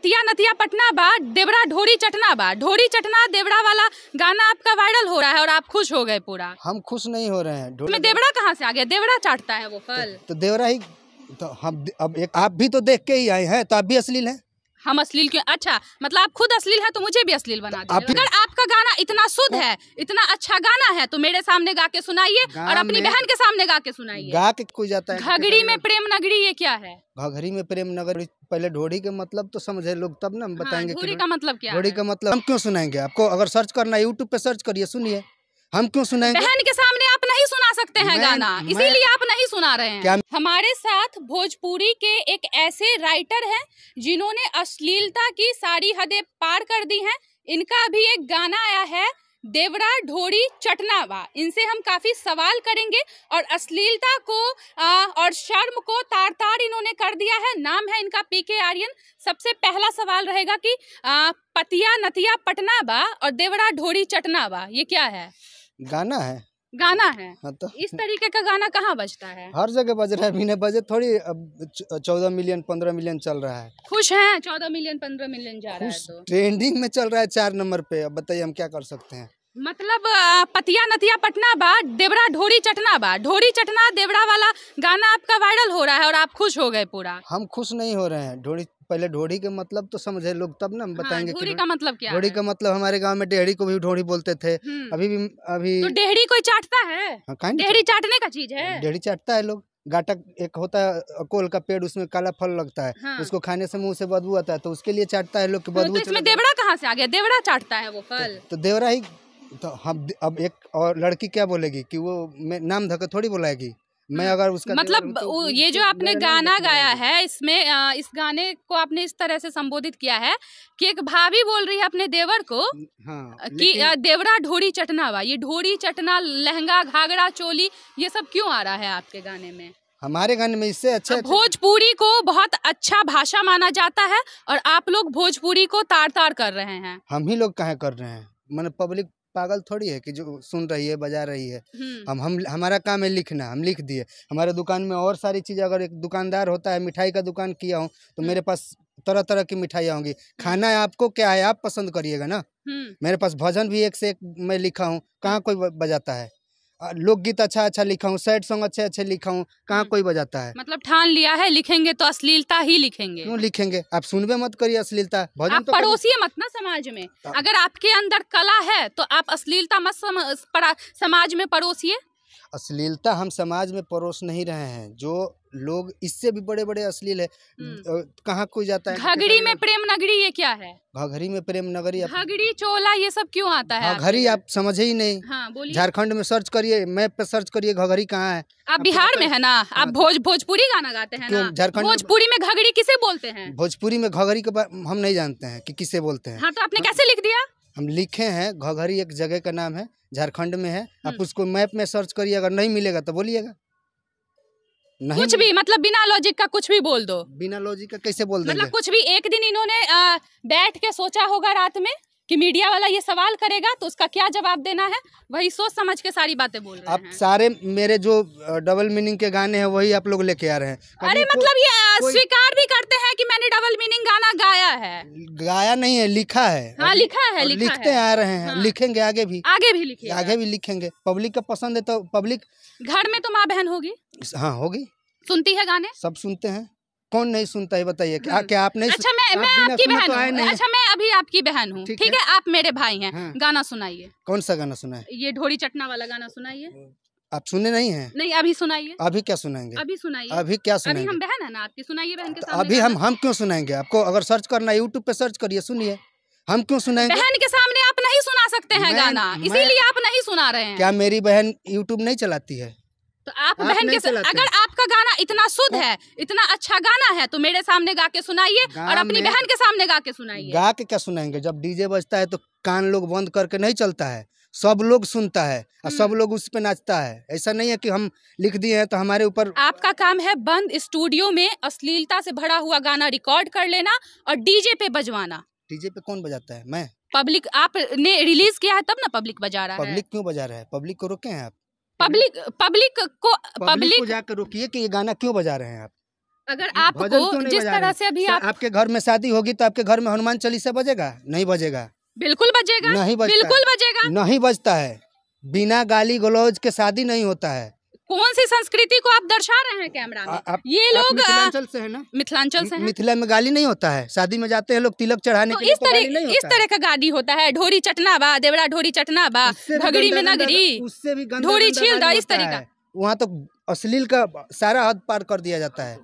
अतिया नतिया पटना बा देवरा ढोरी चटना बा ढोरी चटना देवरा वाला गाना आपका वायरल हो रहा है और आप खुश हो गए पूरा हम खुश नहीं हो रहे हैं में देवरा कहाँ से आ गया देवरा चाटता है वो फल तो, तो देवरा ही तो हम अब एक आप भी तो देख के ही आए हैं तो आप भी अश्लील हैं हम अश्लील क्यों अच्छा मतलब आप खुद अश्लील है तो मुझे भी अश्लील बना दीजिए आप अगर आपका गाना इतना शुद्ध है इतना अच्छा गाना है तो मेरे सामने गा के सुनाइए और अपनी बहन के सामने गा के सुनाइए गा के कोई जाता है घगड़ी में प्रेम नगरी ये क्या है घगड़ी में प्रेम नगरी पहले ढोड़ी के मतलब तो समझे लोग तब ना हाँ, बताएंगे ढोड़ी का मतलब क्या ढोड़ी का मतलब हम क्यों सुनाएंगे आपको अगर सर्च करना यूट्यूब पे सर्च करिए सुनिए हम क्यों सुनाएंगे बहन के सामने आप नहीं सुना सकते हैं मैं, गाना इसीलिए आप नहीं सुना रहे हैं क्या? हमारे साथ भोजपुरी के एक ऐसे राइटर हैं जिन्होंने अश्लीलता की सारी हदें पार कर दी हैं इनका भी एक गाना आया है देवरा ढोरी चटनावा इनसे हम काफ़ी सवाल करेंगे और अश्लीलता को आ, और शर्म को तार तार इन्होंने कर दिया है नाम है इनका पी के आर्यन सबसे पहला सवाल रहेगा कि आ, पतिया नतिया पटनावा और देवरा ढोरी चटनावा ये क्या है गाना है गाना है हाँ तो इस तरीके का गाना कहाँ बजता है हर जगह बज रहा है बिना बजे थोड़ी चौदह मिलियन पंद्रह मिलियन चल रहा है खुश है चौदह मिलियन पंद्रह मिलियन जा रहा है तो। ट्रेंडिंग में चल रहा है चार नंबर पे अब बताइए हम क्या कर सकते हैं मतलब पतिया नतिया पटना बा देवरा ढोरी चटना बा ढोरी चटना देवरा वाला गाना आपका वायरल हो रहा है और आप खुश हो गए पूरा हम खुश नहीं हो रहे हैं ढोरी पहले ढोड़ी के मतलब तो समझे लोग तब ना हम हाँ, बताएंगे हाँ, का मतलब क्या ढोड़ी का मतलब हमारे गांव में डेहरी को भी ढोड़ी बोलते थे हम्म। अभी भी अभी तो डेहरी कोई चाटता है हाँ, डेहरी चाटने का चीज है डेहरी चाटता है लोग गाटक एक होता है अकोल का पेड़ उसमें काला फल लगता है हाँ। उसको खाने से मुंह से बदबू आता है तो उसके लिए चाटता है लोग के तो बदबू तो इसमें देवड़ा कहाँ से आ गया देवड़ा चाटता है वो फल तो, देवरा तो देवड़ा ही तो हम अब एक और लड़की क्या बोलेगी कि वो मैं नाम धक्का थोड़ी बोलाएगी मैं हम्म। अगर उसका मतलब तो ये जो आपने गाना गाया है इसमें इस गाने को आपने इस तरह से संबोधित किया है कि एक भाभी बोल रही है अपने देवर को हाँ, कि देवरा ढोरी चटना हुआ ये ढोड़ी चटना लहंगा घाघरा चोली ये सब क्यों आ रहा है आपके गाने में हमारे गाने में इससे अच्छा भोजपुरी को बहुत अच्छा भाषा माना जाता है और आप लोग भोजपुरी को तार तार कर रहे हैं हम ही लोग कहा कर रहे हैं मैंने पब्लिक पागल थोड़ी है कि जो सुन रही है बजा रही है हम हम हमारा काम है लिखना हम लिख दिए हमारे दुकान में और सारी चीज़ें अगर एक दुकानदार होता है मिठाई का दुकान किया हूँ तो मेरे पास तरह तरह की मिठाइयाँ होंगी खाना है आपको क्या है आप पसंद करिएगा ना मेरे पास भजन भी एक से एक मैं लिखा हूँ कहाँ कोई बजाता है लोकगीत अच्छा अच्छा लिखा हूँ सैड सॉन्ग अच्छे अच्छे लिखा हूँ कहाँ हम्म। कोई बजाता है मतलब ठान लिया है लिखेंगे तो अश्लीलता ही लिखेंगे क्यों लिखेंगे आप सुनबे मत करिए अश्लीलता भजन आप तो पड़ोसी मत ना समाज में अगर आपके अंदर कला है तो आप अश्लीलता मत समाज में पड़ोसी अश्लीलता हम समाज में परोस नहीं रहे हैं जो लोग इससे भी बड़े बड़े अश्लील है हम्म। कहाँ कोई जाता है घघड़ी में प्रेम नगरी ये क्या है घघड़ी में प्रेम नगरी घघड़ी चोला ये सब क्यों आता है हाँ, घघड़ी आप समझे ही नहीं हाँ, झारखंड में सर्च करिए मैप पे सर्च करिए घघड़ी कहाँ है आप बिहार में है ना आप हाँ। भोज भोजपुरी गाना गाते हैं ना झारखंड भोजपुरी में घघड़ी किसे बोलते हैं भोजपुरी में घघड़ी के हम नहीं जानते हैं की किसे बोलते हैं हाँ, तो आपने कैसे लिख दिया हम लिखे हैं घघरी एक जगह का नाम है झारखंड में है आप हम्म। उसको मैप में सर्च करिए अगर नहीं मिलेगा तो बोलिएगा कुछ भी मतलब बिना लॉजिक का कुछ भी बोल दो बिना लॉजिक का कैसे बोल दो मतलब कुछ भी एक दिन इन्होंने बैठ के सोचा होगा रात में कि मीडिया वाला ये सवाल करेगा तो उसका क्या जवाब देना है वही सोच समझ के सारी बातें बोल रहे आप हैं। सारे मेरे जो डबल मीनिंग के गाने हैं वही आप लोग लेके आ रहे हैं अरे मतलब ये स्वीकार भी करते हैं कि मैंने डबल मीनिंग गाना गाया है गाया नहीं है लिखा है हाँ लिखा है लिखा लिखते है। आ रहे हैं हाँ। लिखेंगे आगे भी आगे भी लिखेंगे आगे भी लिखेंगे पब्लिक का पसंद है तो पब्लिक घर में तो माँ बहन होगी हाँ होगी सुनती है गाने सब सुनते हैं कौन नहीं सुनता है बताइए क्या हम्म। क्या आप नहीं अच्छा मैं, मैं आपकी बहन तो हूँ अच्छा मैं अभी आपकी बहन हूँ ठीक है आप मेरे भाई हैं हाँ। गाना सुनाइए कौन सा गाना सुनाए ये ढोड़ी चटना वाला गाना सुनाइए आप सुने नहीं हैं नहीं अभी सुनाइए अभी क्या सुनाएंगे अभी सुनाइए अभी क्या सुनाएंगे अभी हम बहन है ना आपकी सुनाइए बहन के तो सामने अभी हम हम क्यों सुनाएंगे आपको अगर सर्च करना यूट्यूब पे सर्च करिए सुनिए हम क्यों सुनाएंगे बहन के सामने आप नहीं सुना सकते हैं गाना इसीलिए आप नहीं सुना रहे हैं क्या मेरी बहन यूट्यूब नहीं चलाती है तो आप, आप बहन के अगर आपका गाना इतना शुद्ध है इतना अच्छा गाना है तो मेरे सामने गा के सुनाइए और अपनी बहन के सामने गा के सुनाइए गा के क्या सुनाएंगे जब डीजे बजता है तो कान लोग बंद करके नहीं चलता है सब लोग सुनता है और सब हम्म। लोग उस पे नाचता है ऐसा नहीं है कि हम लिख दिए हैं तो हमारे ऊपर आपका काम है बंद स्टूडियो में अश्लीलता से भरा हुआ गाना रिकॉर्ड कर लेना और डीजे पे बजवाना डीजे पे कौन बजाता है मैं पब्लिक आपने रिलीज किया है तब ना पब्लिक बजा रहा है पब्लिक क्यों बजा रहा है पब्लिक को रोके हैं आप पब्लिक पब्लिक को पब्लिक को जाकर रोकिए कि ये गाना क्यों बजा रहे हैं आप अगर आपको जिस तरह से अभी आप... आपके घर में शादी होगी तो आपके घर में हनुमान चालीसा बजेगा नहीं बजेगा बिल्कुल बजेगा नहीं बजता बिल्कुल बजेगा नहीं बजता है बिना गाली गलौज के शादी नहीं होता है कौन सी संस्कृति को आप दर्शा रहे हैं कैमरा में आ, आप, ये लोग मिथिलांचल से है ना मिथिलांचल से मिथिला में गाली नहीं होता है शादी में जाते हैं लोग तिलक चढ़ाने तो इस तो तरह इस तरह का गाली होता है ढोरी चटना बा देवरा ढोरी चटना बा घगड़ी में नगरी उससे भी ढोरी छील इस तरह का वहाँ तो अश्लील का सारा हद पार कर दिया जाता है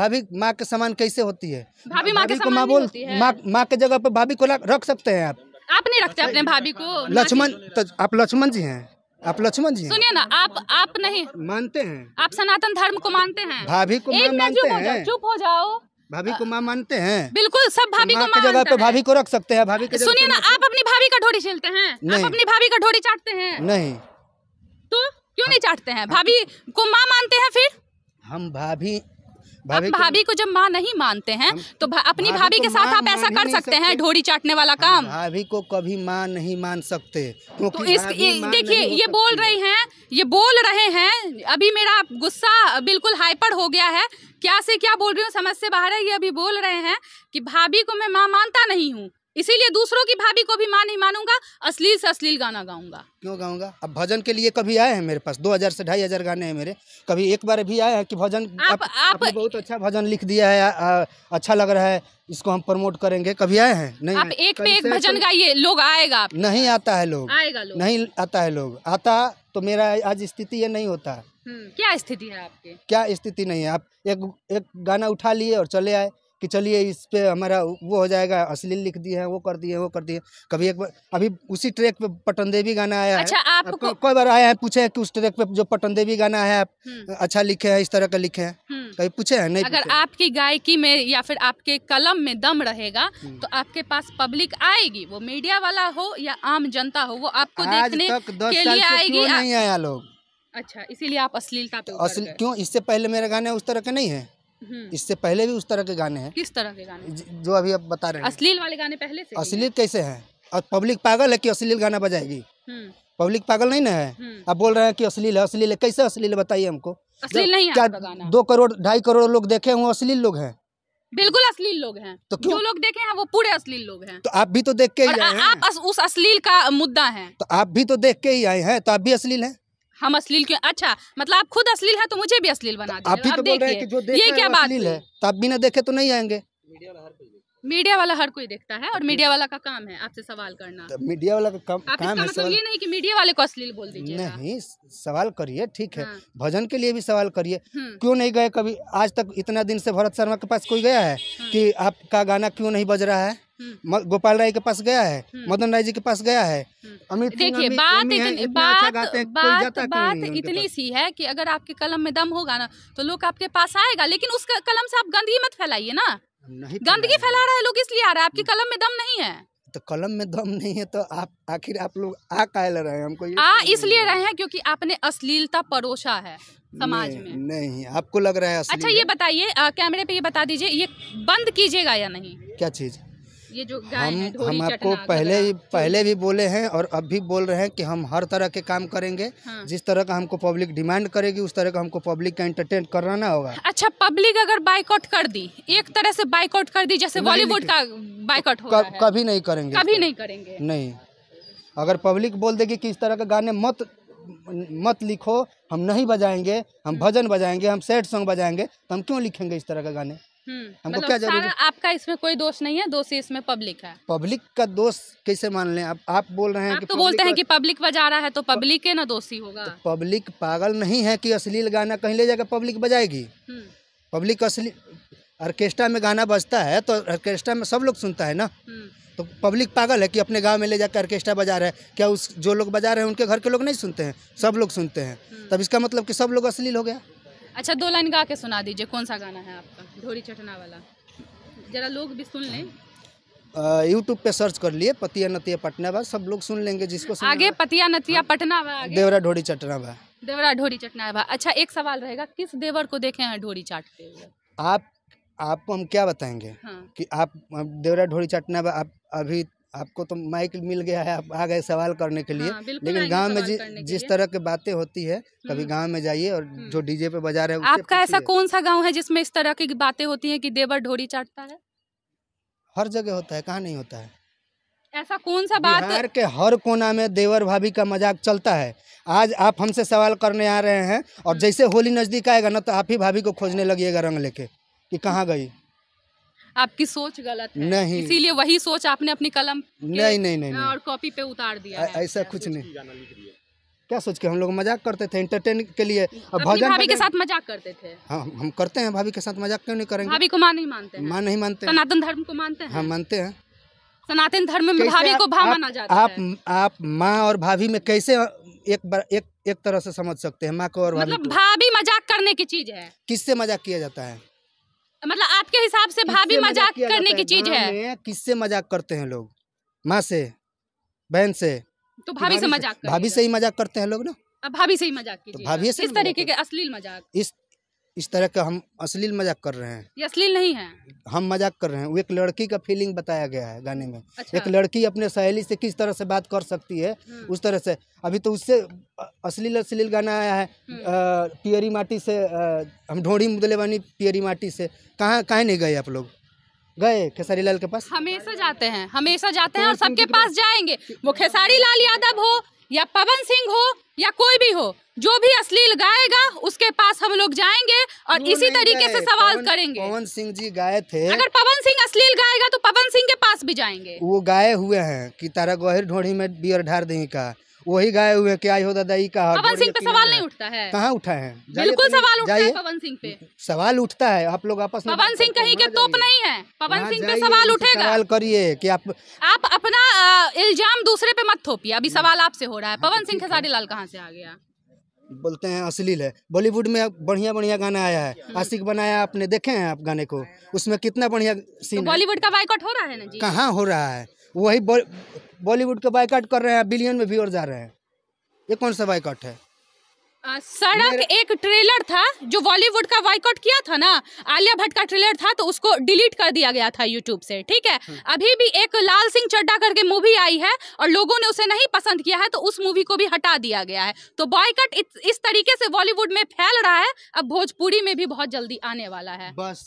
भाभी माँ के समान कैसे होती है भाभी माँ के माँ बोल माँ माँ के जगह पर भाभी को रख सकते हैं आप आप नहीं रखते अपने भाभी को लक्ष्मण तो आप लक्ष्मण जी हैं आप लक्ष्मण जी सुनिए ना आप आप नहीं मानते हैं आप सनातन धर्म को मानते हैं भाभी को मानते हैं चुप हो जाओ भाभी को माँ मानते हैं बिल्कुल सब भाभी को मानते हैं भाभी को रख सकते हैं भाभी सुनिए ना आप अपनी भाभी का ढोड़ी छीलते हैं आप अपनी भाभी का ढोड़ी चाटते हैं नहीं तो क्यों नहीं चाटते हैं भाभी को माँ मानते हैं फिर हम भाभी भाभी, भाभी को जब माँ नहीं मानते हैं तो भा, अपनी भाभी के साथ आप ऐसा कर सकते हैं ढोरी चाटने वाला काम भाभी को कभी माँ नहीं मान सकते तो देखिए ये बोल रहे हैं ये बोल रहे हैं अभी मेरा गुस्सा बिल्कुल हाइपर हो गया है क्या से क्या बोल रही हूँ समझ से बाहर है ये अभी बोल रहे हैं कि भाभी को मैं माँ मानता नहीं हूँ इसीलिए दूसरों की भाभी को भी मां नहीं मानूंगा अश्लील से अश्लील गाना गाऊंगा क्यों गाऊंगा अब भजन के लिए कभी आए हैं मेरे पास दो हजार से ढाई हजार गाने हैं मेरे कभी एक बार भी आए हैं कि भजन आप, आप, आप बहुत अच्छा भजन लिख दिया है आ, अच्छा लग रहा है इसको हम प्रमोट करेंगे कभी आए हैं नहीं आप एक पे एक भजन गाइए लोग आएगा आप नहीं आता है लोग आएगा लोग नहीं आता है लोग आता तो मेरा आज स्थिति ये नहीं होता है हम्म, क्या स्थिति है आपके क्या स्थिति नहीं है आप एक एक गाना उठा लिए और चले आए कि चलिए इस पर हमारा वो हो जाएगा अश्लील लिख दिए हैं वो कर दिए वो कर दिए कभी एक बार अभी उसी ट्रैक पे पटन देवी गाना आया अच्छा, है आपको कई बार आया है पूछे हैं कि उस ट्रैक पे जो पटन देवी गाना है आप हम्म। अच्छा लिखे हैं इस तरह का लिखे हैं हम्म। कभी पूछे हैं नहीं अगर आपकी गायकी में या फिर आपके कलम में दम रहेगा हम्म। तो आपके पास पब्लिक आएगी वो मीडिया वाला हो या आम जनता हो वो आपको देखने के लिए आएगी नहीं आया लोग अच्छा इसीलिए आप अश्लीलता पे अश्लील क्यों इससे पहले मेरे गाने उस तरह के नहीं है हम्म। इससे पहले भी उस तरह के गाने हैं किस तरह के गाने जो अभी आप बता रहे हैं अश्लील वाले गाने पहले से अश्लील कैसे हैं और पब्लिक पागल है कि अश्लील गाना बजाएगी हम्म। पब्लिक पागल नहीं ना है हम्म। आप बोल रहे हैं कि अश्लील है अश्लील है कैसे अश्लील है बताइए हमको अश्लील नहीं क्या दो करोड़ ढाई करोड़ लोग देखे हुए अश्लील लोग हैं बिल्कुल अश्लील लोग हैं तो क्यों? जो लोग देखे हैं वो पूरे अश्लील लोग हैं तो आप भी तो देख के ही आए हैं आप उस अश्लील का मुद्दा है तो आप भी तो देख के ही आए हैं तो आप भी अश्लील हैं हम अश्लील क्यों अच्छा मतलब आप खुद अश्लील है तो मुझे भी अश्लील बना आप तो बोल रहे हैं कि जो देख ये क्या बात है तो आप ना देखे तो नहीं आएंगे मीडिया वाला हर कोई देखता है और मीडिया वाला का काम है आपसे सवाल करना तो मीडिया वाला का काम आप काम है मतलब सवाल... ये नहीं कि मीडिया वाले को अश्लील बोल दीजिए नहीं सवाल करिए ठीक है हाँ। भजन के लिए भी सवाल करिए हम्म। क्यों नहीं गए कभी आज तक इतना दिन से भरत शर्मा के पास कोई गया है हाँ। कि आपका गाना क्यों नहीं बज रहा है हम्म। गोपाल राय के पास गया है हम्म। मदन राय जी के पास गया है हम्म। अमित देखिए बात इतनी अच्छा बात बात बात इतनी सी है कि अगर आपके कलम में दम होगा ना तो लोग आपके पास आएगा लेकिन उस कलम से आप गंदगी मत फैलाइए ना गंदगी फैला रहा है लोग इसलिए आ रहा है आपकी कलम में दम नहीं है तो कलम में दम नहीं है तो आप आखिर आप लोग आ कायल रहे हैं हमको आ इसलिए रहे हैं क्योंकि आपने अश्लीलता परोसा है समाज में नहीं आपको लग रहा है अच्छा ये बताइए कैमरे पे ये बता दीजिए ये बंद कीजिएगा या नहीं क्या चीज़ ये जो गाय हम हम आपको पहले ही पहले भी बोले हैं और अब भी बोल रहे हैं कि हम हर तरह के काम करेंगे हाँ। जिस तरह का हमको पब्लिक डिमांड करेगी उस तरह का हमको पब्लिक का एंटरटेन कराना होगा अच्छा पब्लिक अगर बाइकआउट कर दी एक तरह से बाइकआउट कर दी जैसे बॉलीवुड का बाइकआउट कभी नहीं करेंगे कभी नहीं करेंगे नहीं अगर पब्लिक बोल देगी कि इस तरह का गाने मत मत लिखो हम नहीं बजाएंगे हम हाँ। भजन बजाएंगे हम सैड सॉन्ग बजाएंगे तो हम क्यों लिखेंगे इस तरह का गाने हमको मतलब क्या जरूरी आपका इसमें कोई दोष नहीं है दोषी इसमें पब्लिक है पब्लिक का दोष कैसे मान लें आप आप बोल रहे हैं आप कि तो बोलते हैं कि पब्लिक बजा रहा है तो पब्लिक के ना दोषी होगा तो पब्लिक पागल नहीं है कि अश्लील गाना कहीं ले जाकर पब्लिक बजाएगी पब्लिक असली ऑर्केस्ट्रा में गाना बजता है तो ऑर्केस्ट्रा में सब लोग सुनता है ना हम्म। तो पब्लिक पागल है कि अपने गांव में ले जाकर ऑर्केस्ट्रा बजा रहा है क्या उस जो लोग बजा रहे हैं उनके घर के लोग नहीं सुनते हैं सब लोग सुनते हैं हम्म। तब इसका मतलब कि सब लोग अश्लील हो गया अच्छा दो लाइन गा के सुना दीजिए कौन सा गाना है आपका ढोरी चटना वाला ज़रा लोग भी सुन लें यूट्यूब पे सर्च कर लिए पतिया नतिया पटना बा सब लोग सुन लेंगे जिसको सुन आगे पतिया नतिया हाँ। पटना बा देवरा ढोरी चटना बा देवरा ढोरी चटना बा अच्छा एक सवाल रहेगा किस देवर को देखे हैं ढोरी चाटते हुए आप आपको हम क्या बताएंगे हाँ। कि आप देवरा ढोरी चटना बा आप अभी आपको तो माइक मिल गया है आप आ गए सवाल करने के लिए हाँ, लेकिन गांव में जि, जिस तरह की बातें होती है हम्म। कभी गांव में जाइए और हम्म। जो डीजे पे बजा रहे हैं आपका ऐसा कौन सा गांव है जिसमें इस तरह की बातें होती हैं कि देवर ढोरी चाटता है हर जगह होता है कहाँ नहीं होता है ऐसा कौन सा बात बिहार के हर कोना में देवर भाभी का मजाक चलता है आज आप हमसे सवाल करने आ रहे हैं और हम्म। जैसे होली नजदीक आएगा ना तो आप ही भाभी को खोजने लगिएगा रंग लेके कि कहाँ गई आपकी सोच गलत है नहीं इसीलिए वही सोच आपने अपनी कलम नहीं नहीं नहीं और कॉपी पे उतार दिया ऐसा कुछ नहीं क्या सोच के हम लोग मजाक करते थे इंटरटेन के लिए भजन भाभी के साथ मजाक करते थे हाँ हम करते हैं भाभी के साथ मजाक क्यों नहीं करेंगे भाभी को मां नहीं मानते हैं नहीं मानते सनातन धर्म को मानते हैं हम हाँ, मानते हैं सनातन धर्म में भाभी को भाव माना जाता आप, है आप आप माँ और भाभी में कैसे एक बार एक एक तरह से समझ सकते हैं माँ को और भाभी मतलब भाभी मजाक करने की चीज है किससे मजाक किया जाता है मतलब आपके हिसाब से भाभी मजाक करने की चीज है किससे मजाक करते हैं लोग माँ से बहन से तो भाभी से मजाक भाभी से ही मजाक करते हैं लोग ना भाभी से ही मजाक कीजिए तो भाभी इस तरीके के अश्लील मजाक इस इस तरह का हम अश्लील मजाक कर रहे हैं ये अश्लील नहीं है हम मजाक कर रहे हैं वो एक लड़की का फीलिंग बताया गया है गाने में अच्छा। एक लड़की अपने सहेली से किस तरह से बात कर सकती है हम्म। उस तरह से अभी तो उससे अश्लील अश्लील गाना आया है हम्म। पियरी माटी से आ, हम ढोड़ी मुदले बनी पियरी माटी से कहाँ कहाँ नहीं गए आप लोग गए खेसारी लाल के पास हमेशा जाते हैं हमेशा जाते हैं तो और सबके पास जाएंगे वो खेसारी लाल यादव हो या पवन सिंह हो या कोई भी हो जो भी अश्लील गाएगा उसके पास हम लोग जाएंगे और इसी तरीके से सवाल पवन, करेंगे पवन सिंह जी गाए थे अगर पवन सिंह अश्लील गाएगा तो पवन सिंह के पास भी जाएंगे वो गाए हुए हैं कि तारा गोहिर ढोड़ी में बियर ढार दी का वही गाए हुए क्या हो दादा का पवन सिंह पे सवाल नहीं उठता है कहाँ उठा है बिल्कुल तो सवाल उठता है पवन सिंह पे सवाल उठता है आप लोग आपस में पवन सिंह कहीं के तोप नहीं है पवन सिंह पे सवाल उठेगा सवाल करिए कि आप आप अपना इल्जाम दूसरे पे मत थोपिए अभी सवाल आपसे हो रहा है हाँ, पवन सिंह खेसारी लाल कहाँ से आ गया बोलते हैं अश्लील है बॉलीवुड में बढ़िया बढ़िया गाना आया है हाँ। आशिक बनाया आपने देखे हैं आप गाने को उसमें कितना बढ़िया सीन तो बॉलीवुड का बाइकआउट हो रहा है ना जी कहाँ हो रहा है वही बॉलीवुड का बाइकआउट कर रहे हैं बिलियन में भी और जा रहे हैं ये कौन सा बाइकआउट है सड़क एक ट्रेलर था जो बॉलीवुड का वाइकआउट किया था ना आलिया भट्ट का ट्रेलर था तो उसको डिलीट कर दिया गया था यूट्यूब से ठीक है हम्म। अभी भी एक लाल सिंह चड्डा करके मूवी आई है और लोगों ने उसे नहीं पसंद किया है तो उस मूवी को भी हटा दिया गया है तो बॉयकट इस तरीके से बॉलीवुड में फैल रहा है अब भोजपुरी में भी बहुत जल्दी आने वाला है बस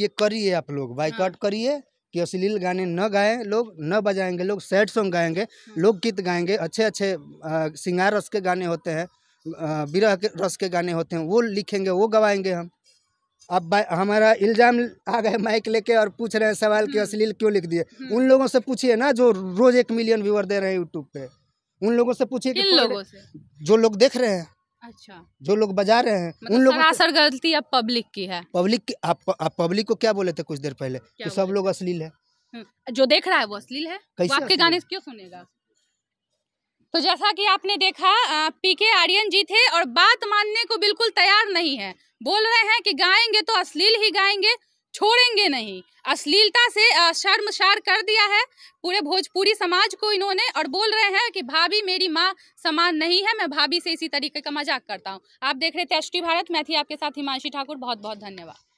ये करिए आप लोग बाइकआउट हाँ। करिए कि अश्लील गाने न गाएं लोग न बजाएंगे लोग सैड सॉन्ग गाएंगे हाँ। लोग गीत गाएंगे अच्छे अच्छे सिंगारस सिंगार रस के गाने होते हैं विरह के रस के गाने होते हैं वो लिखेंगे वो गवाएंगे हम अब हमारा इल्ज़ाम आ गए माइक लेके और पूछ रहे हैं सवाल कि हम्म। अश्लील क्यों लिख दिए हम्म। उन लोगों से पूछिए ना जो रोज़ एक मिलियन व्यूअर दे रहे हैं यूट्यूब पे उन लोगों से पूछिए कि लोगों से जो लोग देख रहे हैं अच्छा जो लोग बजा रहे हैं मतलब उन लोगों सरासर गलती अब पब्लिक की है पब्लिक की आप, पब्लिक को क्या बोले थे कुछ देर पहले कि सब लोग अश्लील है हम्म। जो देख रहा है वो अश्लील है आपके गाने क्यों सुनेगा तो जैसा कि आपने देखा पीके आर्यन जी थे और बात मानने को बिल्कुल तैयार नहीं है बोल रहे हैं कि गाएंगे तो अश्लील ही गाएंगे छोड़ेंगे नहीं अश्लीलता से शर्मसार कर दिया है पूरे भोजपुरी समाज को इन्होंने और बोल रहे हैं कि भाभी मेरी माँ समान नहीं है मैं भाभी से इसी तरीके का मजाक करता हूँ आप देख रहे थे भारत मैं थी आपके साथ हिमांशी ठाकुर बहुत बहुत धन्यवाद